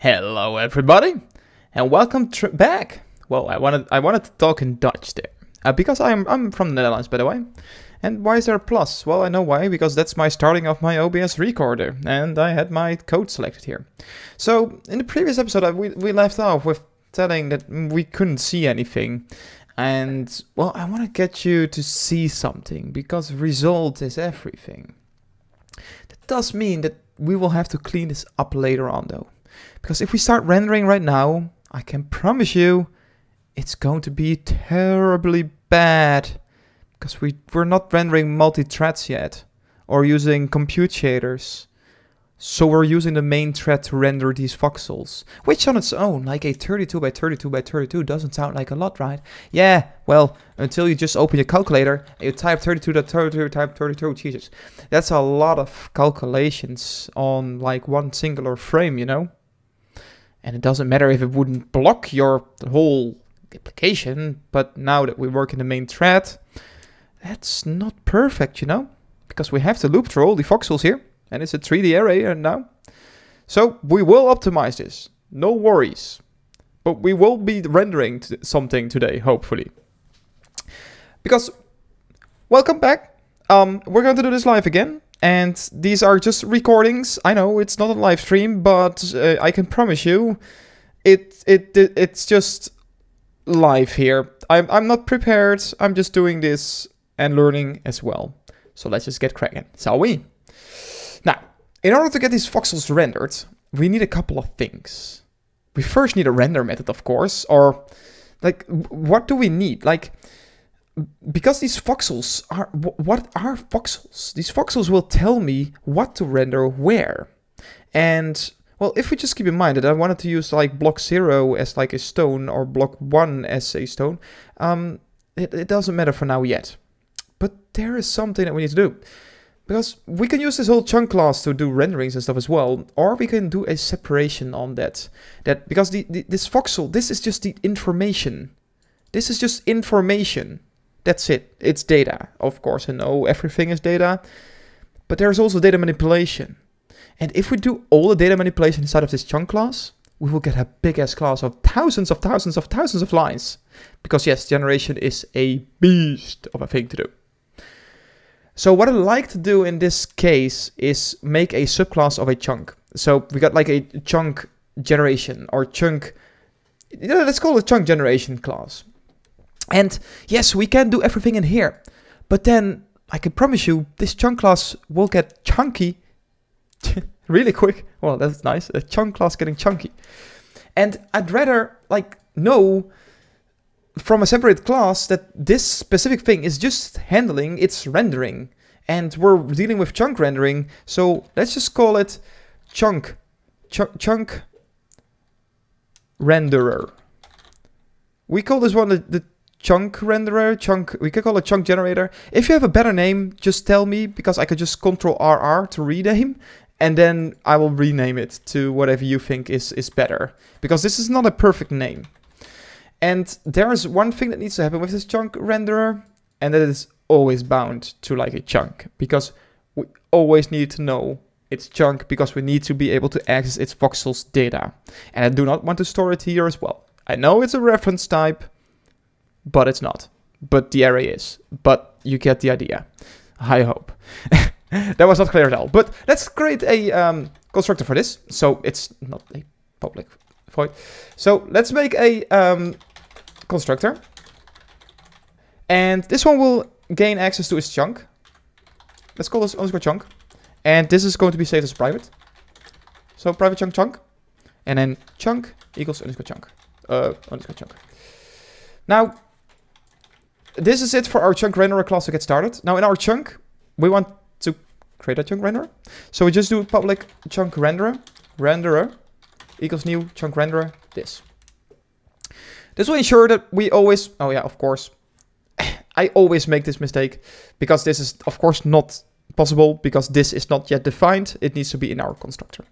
Hello, everybody, and welcome tr- back. Well, I wanted I wanted to talk in Dutch there uh, because I'm I'm from the Netherlands, by the way. And why is there a plus? Well, I know why because that's my starting of my OBS recorder, and I had my code selected here. So in the previous episode, I, we we left off with telling that we couldn't see anything, and well, I want to get you to see something because result is everything. That does mean that we will have to clean this up later on, though. Because if we start rendering right now, I can promise you it's going to be terribly bad. Because we, we're not rendering multi-threads yet, or using compute shaders. So we're using the main thread to render these voxels, which on its own, like a 32 by 32 by 32 doesn't sound like a lot, right? Yeah, well, until you just open your calculator and you type 32. type 32, Jesus. That's a lot of calculations on like one singular frame, you know? And it doesn't matter if it wouldn't block your whole application, but now that we work in the main thread, that's not perfect, you know? Because we have to loop through all the voxels here, and it's a 3D array now. So we will optimize this, no worries. But we will be rendering something today, hopefully. Because, welcome back. Um, we're going to do this live again. And these are just recordings. I know it's not a live stream, but uh, I can promise you, it, it it it's just live here. I'm I'm not prepared. I'm just doing this and learning as well. So let's just get cracking, shall we? Now, in order to get these voxels rendered, we need a couple of things. We first need a render method, of course, or like what do we need? Like because these voxels are, what are voxels? These voxels will tell me what to render where. And well, if we just keep in mind that I wanted to use like block zero as like a stone or block one as a stone, um, it, it doesn't matter for now yet. But there is something that we need to do. Because we can use this whole chunk class to do renderings and stuff as well, or we can do a separation on that. That Because the, the, this voxel, this is just the information. This is just information. That's it. It's data. Of course, I know everything is data, but there's also data manipulation. And if we do all the data manipulation inside of this chunk class, we will get a big ass class of thousands of thousands of thousands of lines. Because yes, generation is a beast of a thing to do. So what I like to do in this case is make a subclass of a chunk. So we got like a chunk generation or chunk, yeah, let's call it chunk generation class. And yes, we can do everything in here, but then I can promise you this chunk class will get chunky really quick. Well, that's nice. A chunk class getting chunky. And I'd rather like know from a separate class that this specific thing is just handling its rendering. And we're dealing with chunk rendering, so let's just call it chunk, ch chunk renderer. We call this one the, the chunk renderer, chunk, we could call it chunk generator. If you have a better name, just tell me because I could just control RR to rename and then I will rename it to whatever you think is, is better because this is not a perfect name. And there is one thing that needs to happen with this chunk renderer and that is always bound to like a chunk because we always need to know its chunk because we need to be able to access its voxels data. And I do not want to store it here as well. I know it's a reference type, but it's not. But the area is. But you get the idea. I hope. that was not clear at all. But let's create a um, constructor for this. So it's not a public void. So let's make a um, constructor. And this one will gain access to its chunk. Let's call this underscore chunk. And this is going to be saved as private. So private chunk chunk. And then chunk equals underscore chunk. Uh, underscore chunk. Now, this is it for our chunk renderer class to get started. Now in our chunk, we want to create a chunk renderer. So we just do public chunk renderer, renderer equals new chunk renderer, this. This will ensure that we always, oh yeah, of course. I always make this mistake because this is of course not possible because this is not yet defined. It needs to be in our constructor.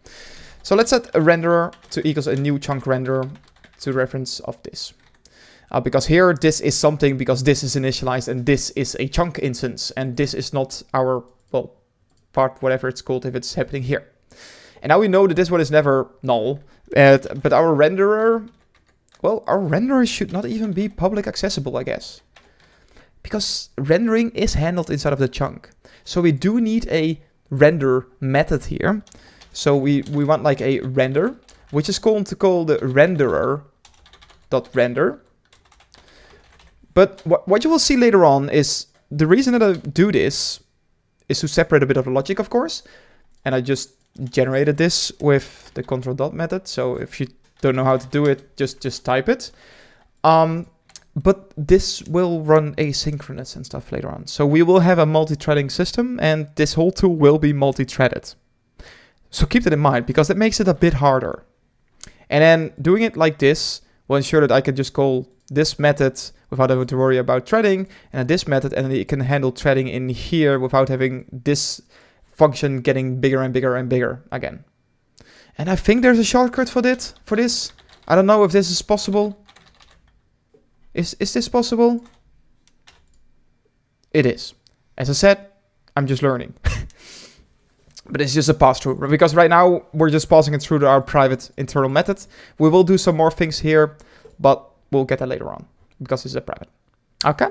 So let's set a renderer to equals a new chunk renderer to reference of this. Uh, because here this is something because this is initialized and this is a chunk instance and this is not our, well, part, whatever it's called, if it's happening here. And now we know that this one is never null, and, but our renderer, well, our renderer should not even be public accessible, I guess. Because rendering is handled inside of the chunk. So we do need a render method here. So we, we want like a render, which is going to call the renderer dot render. But what you will see later on is the reason that I do this is to separate a bit of the logic, of course. And I just generated this with the control dot method. So if you don't know how to do it, just, just type it. Um, but this will run asynchronous and stuff later on. So we will have a multi-threading system and this whole tool will be multi-threaded. So keep that in mind because that makes it a bit harder. And then doing it like this will ensure that I can just call this method without having to worry about threading and this method and it can handle threading in here without having this function getting bigger and bigger and bigger again. And I think there's a shortcut for this. For this, I don't know if this is possible. Is is this possible? It is. As I said, I'm just learning but it's just a pass through because right now we're just passing it through to our private internal method. We will do some more things here, but we'll get that later on because it's a private. Okay.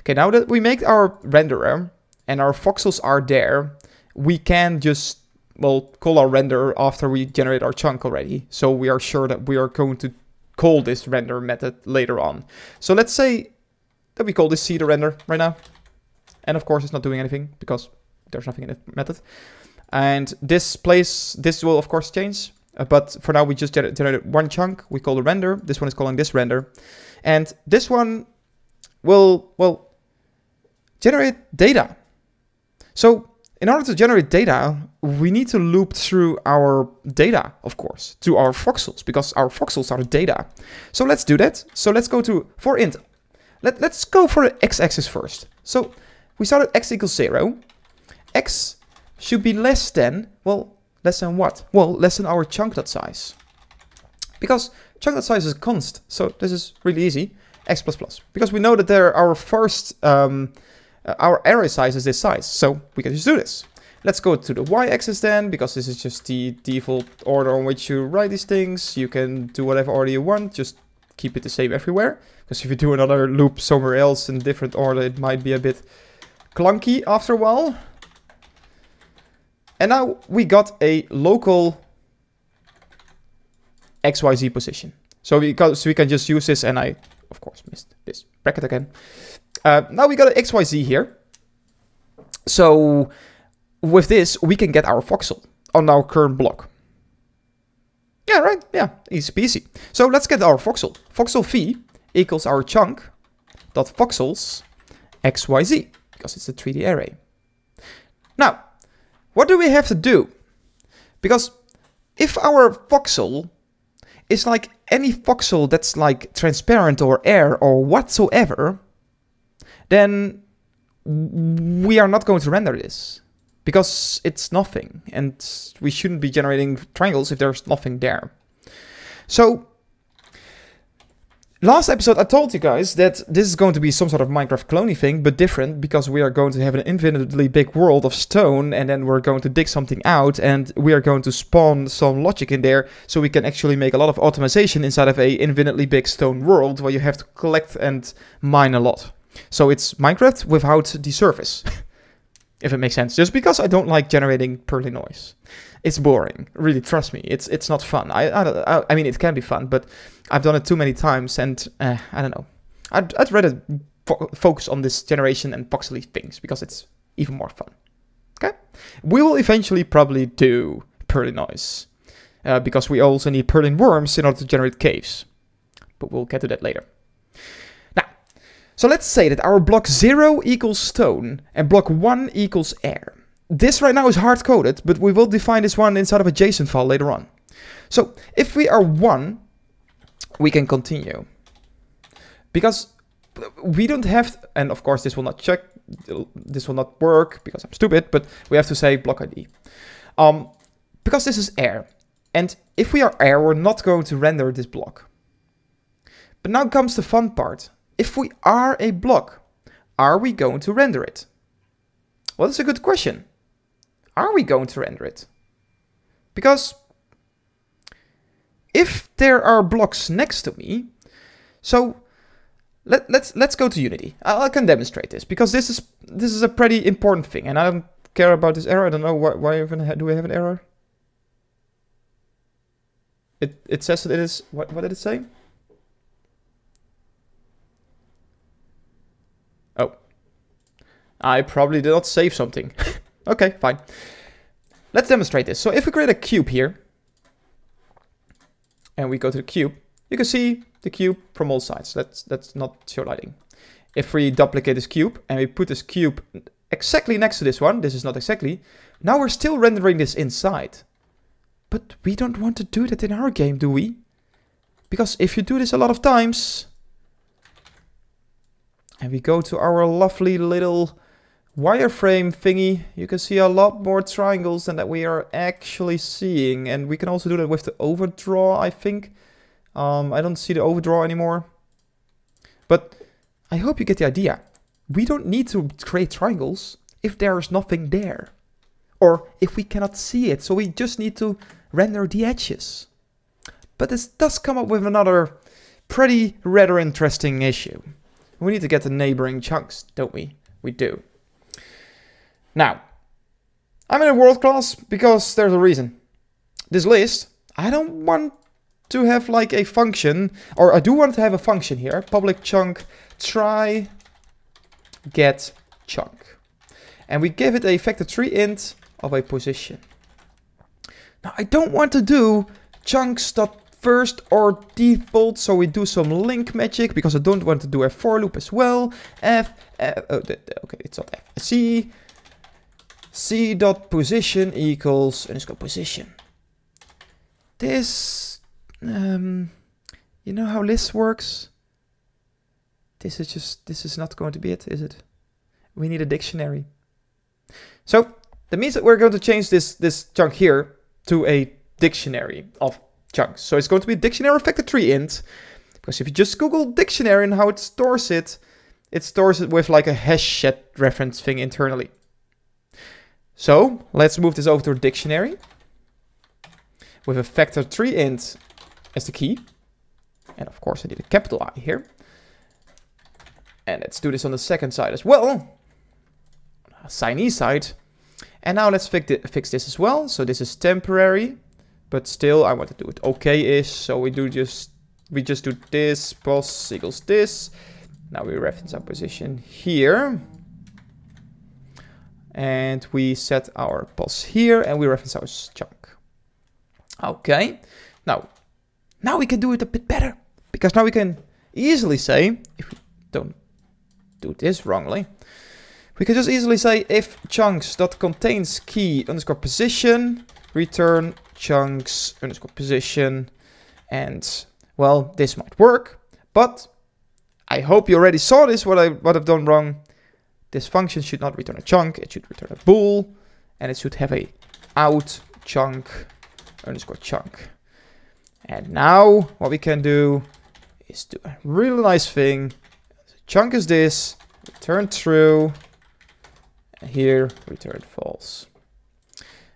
Okay, now that we make our renderer and our voxels are there, we can just, well, call our render after we generate our chunk already. So we are sure that we are going to call this render method later on. So let's say that we call this seed render right now. And of course, it's not doing anything because there's nothing in the method. And this place, this will of course change, uh, but for now we just generated one chunk, we call the render, this one is calling this render. And this one will, well, generate data. So in order to generate data, we need to loop through our data, of course, to our voxels, because our voxels are data. So let's do that. So let's go to for int. Let, let's go for the x-axis first. So we start at x equals 0. x should be less than, well, less than what? Well, less than our chunklet size. Because chunklet size is const, so this is really easy, x++. Because we know that there our first, um, uh, our array size is this size, so we can just do this. Let's go to the y-axis then, because this is just the default order on which you write these things. You can do whatever order you want, just keep it the same everywhere. Because if you do another loop somewhere else in different order, it might be a bit clunky after a while. And now we got a local XYZ position. So we, got, so we can just use this and I, of course, missed this bracket again. Uh, now we got an XYZ here. So with this, we can get our voxel on our current block. Yeah, right. Yeah, easy peasy. So let's get our voxel. Voxel v equals our chunk dot voxels xyz because it's a 3D array. Now, what do we have to do? Because if our voxel is like any voxel that's like transparent or air or whatsoever, then we are not going to render this because it's nothing and we shouldn't be generating triangles if there's nothing there. So Last episode I told you guys that this is going to be some sort of Minecraft cloney thing, but different, because we are going to have an infinitely big world of stone, and then we're going to dig something out, and we are going to spawn some logic in there, so we can actually make a lot of automation inside of a infinitely big stone world, where you have to collect and mine a lot. So it's Minecraft without the surface, if it makes sense. Just because I don't like generating pearly noise. It's boring, really, trust me, it's it's not fun. I, I, I mean, it can be fun, but I've done it too many times, and uh, I don't know. I'd, I'd rather fo focus on this generation and Foxleaf things because it's even more fun. Okay, we will eventually probably do Perlinoise uh, because we also need Perlin worms in order to generate caves, but we'll get to that later. Now, so let's say that our block zero equals stone and block one equals air. This right now is hard-coded, but we will define this one inside of a JSON file later on. So if we are one, we can continue. Because we don't have, and of course this will not check, this will not work because I'm stupid, but we have to say block ID. Um, because this is air, and if we are air, we're not going to render this block. But now comes the fun part. If we are a block, are we going to render it? Well, that's a good question. Are we going to render it? Because there are blocks next to me. So let, us let's, let's go to Unity. I, I, can demonstrate this because this is this is a pretty important thing, and I don't care about this error. I don't know why why even do we have an error. It it says that it is what what did it say? Oh, I probably did not save something. okay, fine. Let's demonstrate this. So if we create a cube here, and we go to the cube, you can see the cube from all sides. That's, that's not show lighting. If we duplicate this cube and we put this cube exactly next to this one, this is not exactly, now we're still rendering this inside. But we don't want to do that in our game, do we? Because if you do this a lot of times, and we go to our lovely little wireframe thingy, you can see a lot more triangles than that we are actually seeing. And we can also do that with the overdraw, I think. Um, I don't see the overdraw anymore. But I hope you get the idea. We don't need to create triangles if there is nothing there. Or if we cannot see it. So we just need to render the edges. But this does come up with another pretty rather interesting issue. We need to get the neighboring chunks, don't we? We do. Now, I'm in a world class because there's a reason. This list, I don't want to have like a function, or I do want to have a function here, public chunk try get chunk. And we give it a factor 3 int of a position. Now I don't want to do chunks.first or default, so we do some link magic because I don't want to do a for loop as well. F, F oh, okay, it's not F, C, c dot position equals underscore position. This, um, you know how lists works. This is just this is not going to be it, is it? We need a dictionary. So that means that we're going to change this this chunk here to a dictionary of chunks. So it's going to be dictionary factor tree int. Because if you just Google dictionary and how it stores it, it stores it with like a hash reference thing internally. So let's move this over to a dictionary with a factor 3 int as the key. And of course I need a capital I here. And let's do this on the second side as well. Signee side. And now let's fix, fix this as well. So this is temporary, but still I want to do it okay-ish. So we do just, we just do this, plus equals this. Now we reference our position here and we set our pulse here and we reference our chunk. Okay, now, now we can do it a bit better because now we can easily say, if we don't do this wrongly, we can just easily say if chunks contains key underscore position return chunks underscore position and well this might work but I hope you already saw this what I what I've done wrong this function should not return a chunk, it should return a bool, and it should have a out chunk underscore chunk. And now what we can do is do a really nice thing. So chunk is this, return true, and here return false.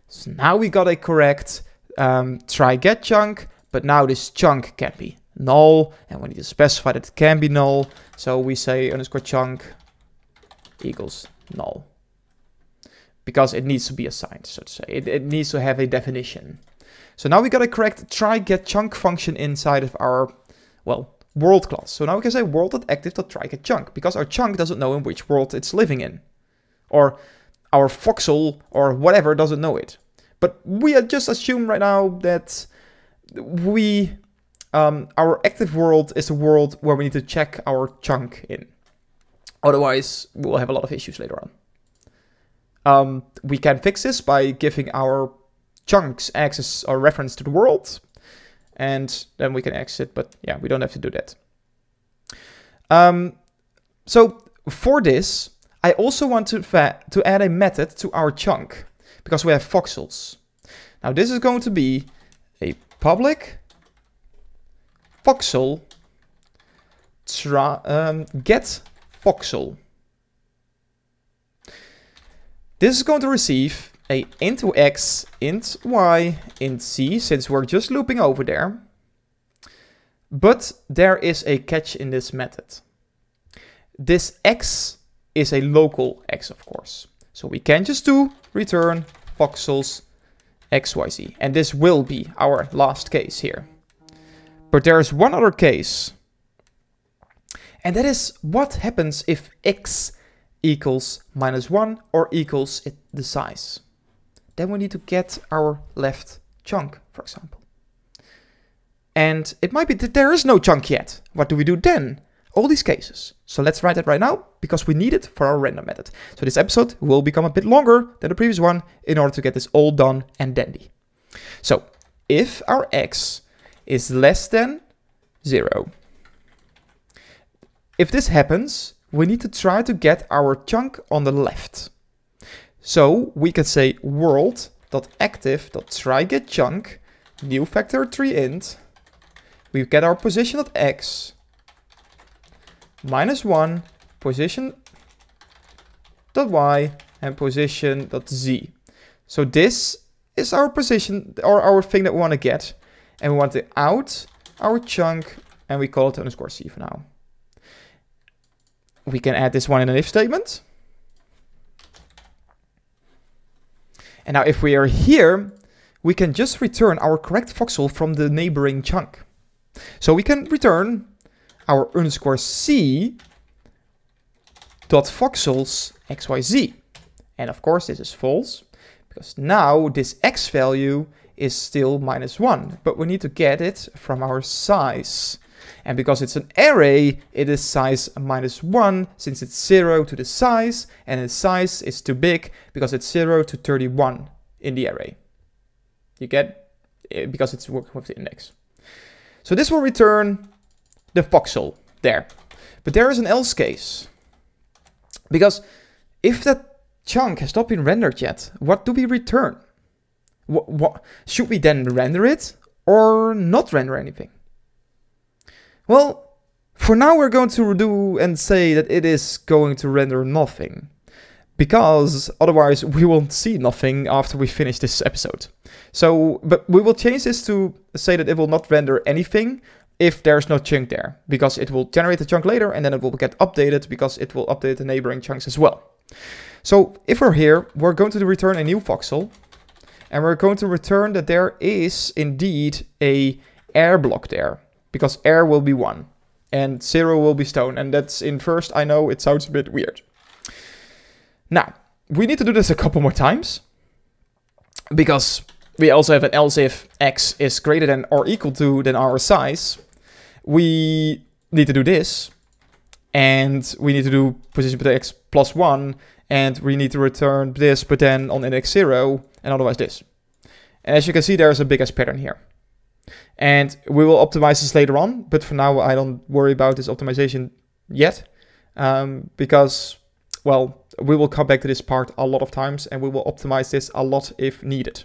So now we got a correct um, try get chunk, but now this chunk can be null, and we need to specify that it can be null. So we say underscore chunk equals null. Because it needs to be assigned, so to say. It, it needs to have a definition. So now we got a correct try get chunk function inside of our, well, world class. So now we can say world.active.tryGetChunk because our chunk doesn't know in which world it's living in. Or our voxel or whatever doesn't know it. But we just assume right now that we, um, our active world is the world where we need to check our chunk in. Otherwise, we'll have a lot of issues later on. Um, we can fix this by giving our chunks access or reference to the world. And then we can exit, but yeah, we don't have to do that. Um, so for this, I also want to, to add a method to our chunk because we have voxels. Now this is going to be a public voxel um, get voxel. This is going to receive a int x, int y, int c, since we're just looping over there. But there is a catch in this method. This x is a local x, of course. So we can just do return voxels xyz. And this will be our last case here. But there is one other case and that is what happens if x equals minus 1 or equals it the size. Then we need to get our left chunk, for example. And it might be that there is no chunk yet. What do we do then? All these cases. So let's write that right now because we need it for our random method. So this episode will become a bit longer than the previous one in order to get this all done and dandy. So if our x is less than 0, if this happens, we need to try to get our chunk on the left. So we can say world.active.tryGetChunk, new factor 3 int. We get our position at x, minus 1, position dot y, and position dot z. So this is our position, or our thing that we want to get. And we want to out our chunk, and we call it underscore c for now we can add this one in an if statement. And now if we are here, we can just return our correct voxel from the neighboring chunk. So we can return our underscore c dot voxels xyz. And of course this is false because now this x value is still minus one, but we need to get it from our size. And because it's an array, it is size minus one, since it's zero to the size, and its size is too big because it's zero to 31 in the array. You get, eh, because it's working with the index. So this will return the voxel there. But there is an else case. Because if that chunk has not been rendered yet, what do we return? What, what, should we then render it or not render anything? Well, for now we're going to do and say that it is going to render nothing. Because otherwise we won't see nothing after we finish this episode. So, but we will change this to say that it will not render anything if there's no chunk there. Because it will generate a chunk later and then it will get updated because it will update the neighboring chunks as well. So if we're here, we're going to return a new voxel. And we're going to return that there is indeed a air block there because air will be 1 and 0 will be stone. And that's in first, I know it sounds a bit weird. Now, we need to do this a couple more times because we also have an else if x is greater than or equal to than our size. We need to do this and we need to do position x plus 1 and we need to return this but then on index 0 and otherwise this. And as you can see there's a big S pattern here. And we will optimize this later on, but for now, I don't worry about this optimization yet um, because, well, we will come back to this part a lot of times and we will optimize this a lot if needed.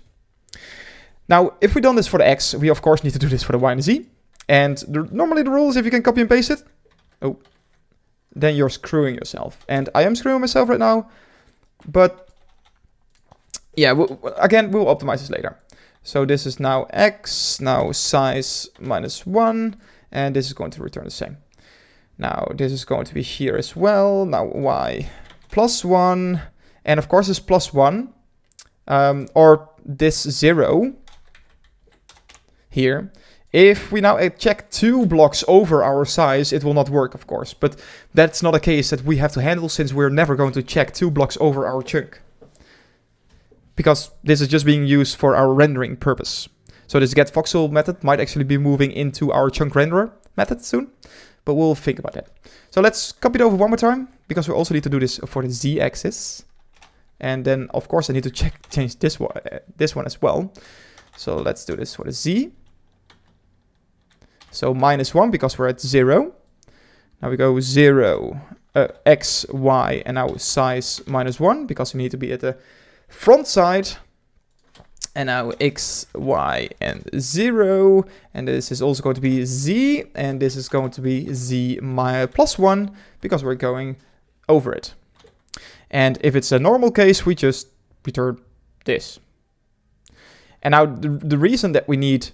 Now, if we've done this for the X, we of course need to do this for the Y and Z. And the, normally the rule is if you can copy and paste it, oh, then you're screwing yourself. And I am screwing myself right now, but yeah, we again, we'll optimize this later. So this is now x, now size minus 1, and this is going to return the same. Now this is going to be here as well, now y plus 1, and of course this plus 1, um, or this 0 here, if we now eh, check two blocks over our size, it will not work, of course. But that's not a case that we have to handle since we're never going to check two blocks over our chunk because this is just being used for our rendering purpose. So this get voxel method might actually be moving into our chunk renderer method soon, but we'll think about that. So let's copy it over one more time because we also need to do this for the z axis. And then of course I need to check change this one, uh, this one as well. So let's do this for the z. So minus one because we're at zero. Now we go zero, uh, x, y, and now size minus one because we need to be at the front side. And now X, Y, and zero. And this is also going to be Z. And this is going to be Z my plus one because we're going over it. And if it's a normal case, we just return this. And now the, the reason that we need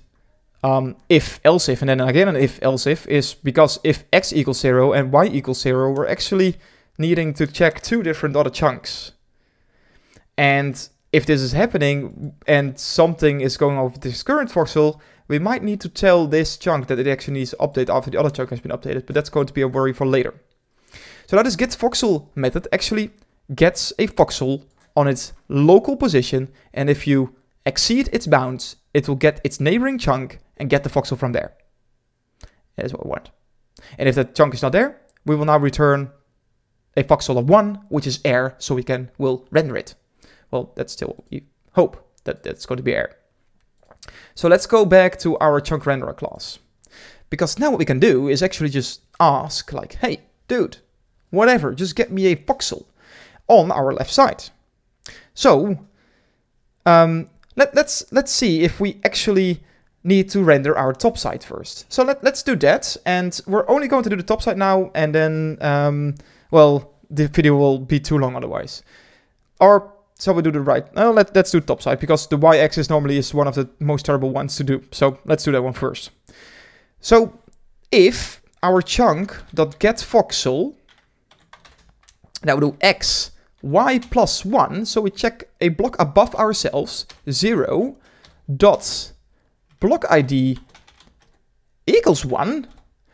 um, if else if and then again an if else if is because if x equals zero and y equals zero, we're actually needing to check two different other chunks. And if this is happening and something is going on with this current voxel, we might need to tell this chunk that it actually needs to update after the other chunk has been updated, but that's going to be a worry for later. So now this get voxel method actually gets a voxel on its local position, and if you exceed its bounds, it will get its neighboring chunk and get the voxel from there. That is what we want. And if that chunk is not there, we will now return a voxel of 1, which is air, so we can will render it well, that's still you hope that that's going to be air. So let's go back to our chunk renderer class. Because now what we can do is actually just ask like, hey, dude, whatever, just get me a voxel on our left side. So um, let, let's let's see if we actually need to render our top side first. So let, let's do that. And we're only going to do the top side now. And then, um, well, the video will be too long otherwise. Our so we do the right. Oh, let, let's do top side because the y-axis normally is one of the most terrible ones to do. So let's do that one first. So if our chunk dot get voxel, now we do x y plus 1, so we check a block above ourselves, 0, dot block ID equals 1.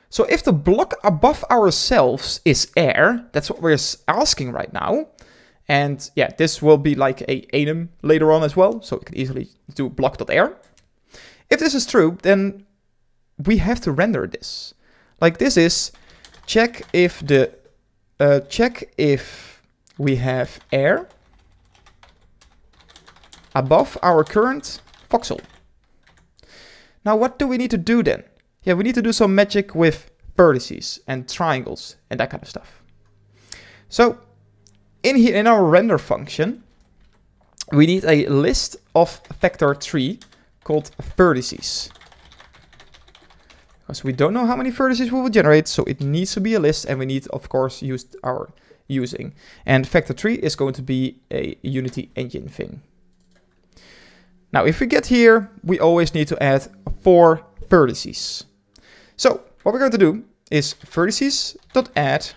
So if the block above ourselves is air, that's what we're asking right now, and yeah, this will be like a enum later on as well. So we can easily do block.air. If this is true, then we have to render this. Like this is check if the uh, check if we have air above our current voxel. Now what do we need to do then? Yeah, we need to do some magic with vertices and triangles and that kind of stuff. So in here in our render function, we need a list of vector 3 called vertices. Because we don't know how many vertices we will generate, so it needs to be a list, and we need, of course, use our using. And vector 3 is going to be a Unity engine thing. Now, if we get here, we always need to add four vertices. So, what we're going to do is vertices.add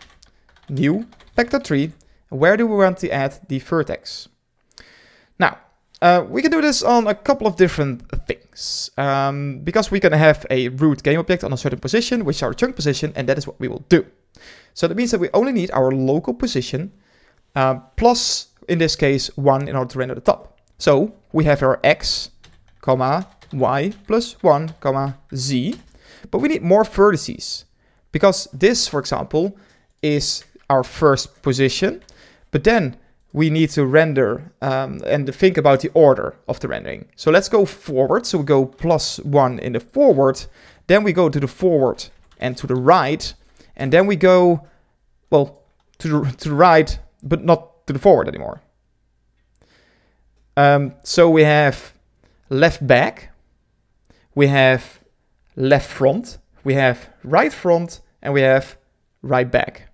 new vector 3 where do we want to add the vertex? Now, uh, we can do this on a couple of different things. Um, because we can have a root game object on a certain position, which is our chunk position, and that is what we will do. So that means that we only need our local position, uh, plus, in this case, 1 in order to render the top. So we have our x, comma, y plus 1, comma, z. But we need more vertices. Because this, for example, is our first position. But then we need to render um, and think about the order of the rendering. So let's go forward. So we go plus one in the forward. Then we go to the forward and to the right. And then we go, well, to the, to the right, but not to the forward anymore. Um, so we have left back, we have left front, we have right front, and we have right back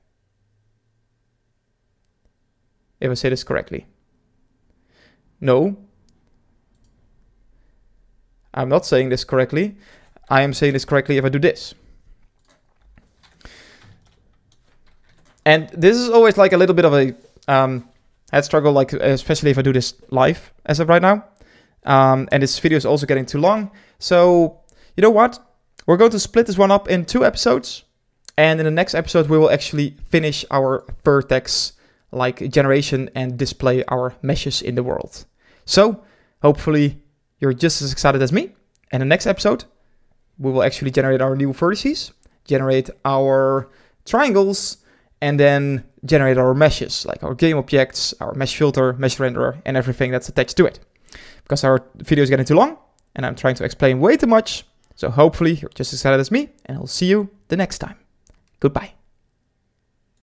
if I say this correctly. No, I'm not saying this correctly. I am saying this correctly if I do this. And this is always like a little bit of a um, head struggle, like especially if I do this live as of right now. Um, and this video is also getting too long. So you know what? We're going to split this one up in two episodes. And in the next episode, we will actually finish our vertex like generation and display our meshes in the world. So hopefully you're just as excited as me. And the next episode, we will actually generate our new vertices, generate our triangles, and then generate our meshes, like our game objects, our mesh filter, mesh renderer, and everything that's attached to it. Because our video is getting too long, and I'm trying to explain way too much, so hopefully you're just as excited as me, and I'll see you the next time. Goodbye.